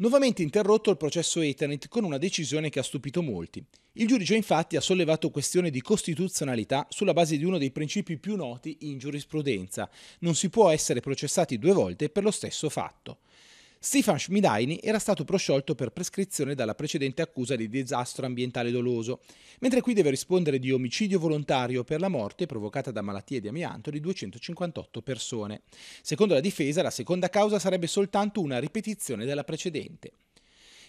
Nuovamente interrotto il processo Ethernet con una decisione che ha stupito molti. Il giudice infatti ha sollevato questione di costituzionalità sulla base di uno dei principi più noti in giurisprudenza. Non si può essere processati due volte per lo stesso fatto. Stefan Schmidaini era stato prosciolto per prescrizione dalla precedente accusa di disastro ambientale doloso, mentre qui deve rispondere di omicidio volontario per la morte provocata da malattie di amianto di 258 persone. Secondo la difesa, la seconda causa sarebbe soltanto una ripetizione della precedente.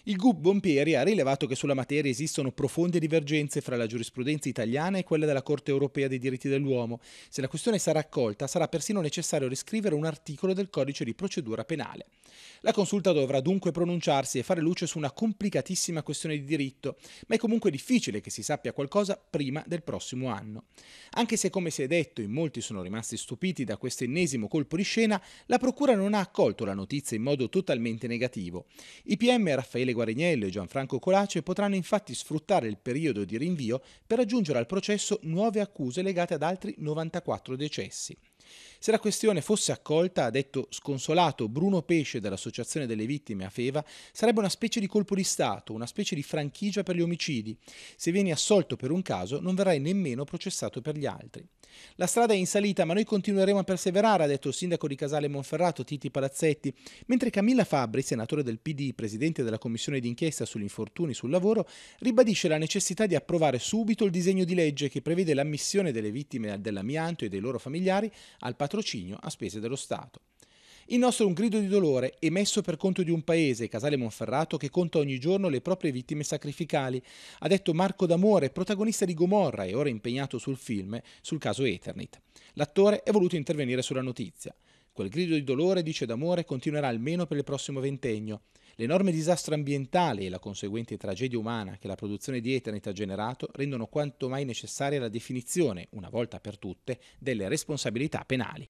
Il GUP Bompieri ha rilevato che sulla materia esistono profonde divergenze fra la giurisprudenza italiana e quella della Corte europea dei diritti dell'uomo. Se la questione sarà accolta, sarà persino necessario riscrivere un articolo del codice di procedura penale. La consulta dovrà dunque pronunciarsi e fare luce su una complicatissima questione di diritto, ma è comunque difficile che si sappia qualcosa prima del prossimo anno. Anche se, come si è detto, in molti sono rimasti stupiti da questo ennesimo colpo di scena, la Procura non ha accolto la notizia in modo totalmente negativo. I PM Raffaele Raffaele Guarignello e Gianfranco Colace potranno infatti sfruttare il periodo di rinvio per aggiungere al processo nuove accuse legate ad altri 94 decessi. Se la questione fosse accolta, ha detto sconsolato Bruno Pesce dell'Associazione delle Vittime a Feva, sarebbe una specie di colpo di Stato, una specie di franchigia per gli omicidi. Se vieni assolto per un caso, non verrai nemmeno processato per gli altri. La strada è in salita, ma noi continueremo a perseverare, ha detto il sindaco di Casale Monferrato, Titi Palazzetti, mentre Camilla Fabri, senatore del PD, presidente della commissione d'inchiesta sugli infortuni sul lavoro, ribadisce la necessità di approvare subito il disegno di legge che prevede l'ammissione delle vittime dell'amianto e dei loro familiari al patrimonio patrocinio a spese dello Stato. Il nostro è un grido di dolore emesso per conto di un paese, Casale Monferrato, che conta ogni giorno le proprie vittime sacrificali, ha detto Marco D'Amore, protagonista di Gomorra e ora impegnato sul film sul caso Eternit. L'attore è voluto intervenire sulla notizia. Quel grido di dolore dice d'amore continuerà almeno per il prossimo ventennio. L'enorme disastro ambientale e la conseguente tragedia umana che la produzione di Ethernet ha generato rendono quanto mai necessaria la definizione, una volta per tutte, delle responsabilità penali.